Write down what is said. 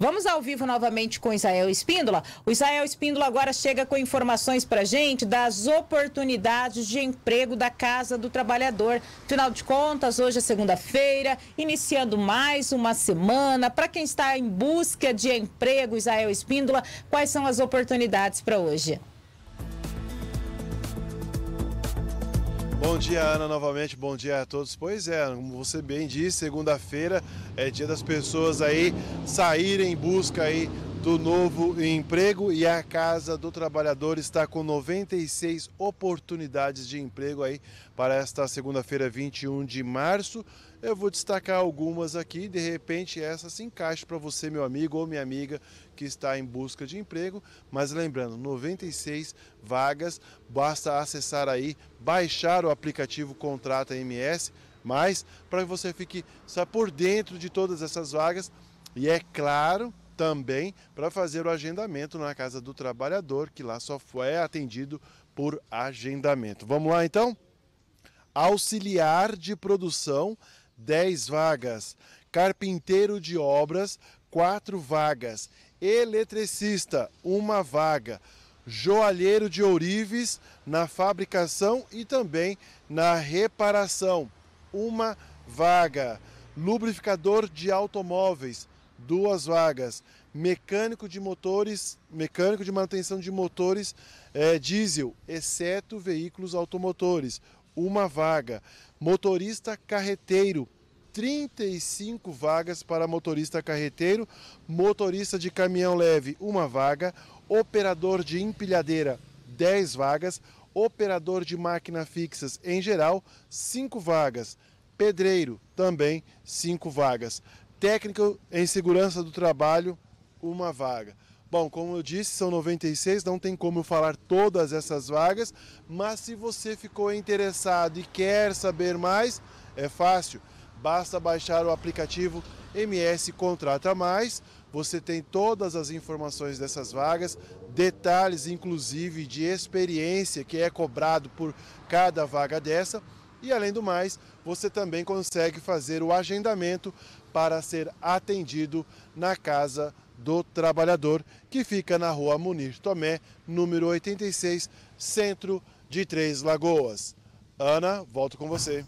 Vamos ao vivo novamente com Israel Espíndola. O Israel Espíndola agora chega com informações para gente das oportunidades de emprego da Casa do Trabalhador. Final de contas, hoje é segunda-feira, iniciando mais uma semana. Para quem está em busca de emprego, Israel Espíndola, quais são as oportunidades para hoje? Bom dia, Ana, novamente. Bom dia a todos. Pois é, como você bem disse, segunda-feira é dia das pessoas aí saírem em busca aí do novo emprego e a Casa do Trabalhador está com 96 oportunidades de emprego aí para esta segunda-feira, 21 de março. Eu vou destacar algumas aqui, de repente essa se encaixa para você, meu amigo ou minha amiga que está em busca de emprego. Mas lembrando, 96 vagas, basta acessar aí, baixar o aplicativo Contrata MS, mas para que você fique por dentro de todas essas vagas. E é claro, também para fazer o agendamento na Casa do Trabalhador, que lá só é atendido por agendamento. Vamos lá então? Auxiliar de produção, 10 vagas. Carpinteiro de obras, 4 vagas. Eletricista, 1 vaga. Joalheiro de ourives na fabricação e também na reparação, 1 vaga. Lubrificador de automóveis, duas vagas. Mecânico de motores, mecânico de manutenção de motores é, diesel, exceto veículos automotores, uma vaga. Motorista carreteiro, 35 vagas para motorista carreteiro, motorista de caminhão leve, uma vaga, operador de empilhadeira, 10 vagas, operador de máquina fixas em geral, 5 vagas. Pedreiro, também 5 vagas técnico em segurança do trabalho, uma vaga. Bom, como eu disse, são 96, não tem como eu falar todas essas vagas, mas se você ficou interessado e quer saber mais, é fácil. Basta baixar o aplicativo MS Contrata Mais. Você tem todas as informações dessas vagas, detalhes inclusive de experiência que é cobrado por cada vaga dessa. E além do mais, você também consegue fazer o agendamento para ser atendido na Casa do Trabalhador, que fica na rua Munir Tomé, número 86, centro de Três Lagoas. Ana, volto com você.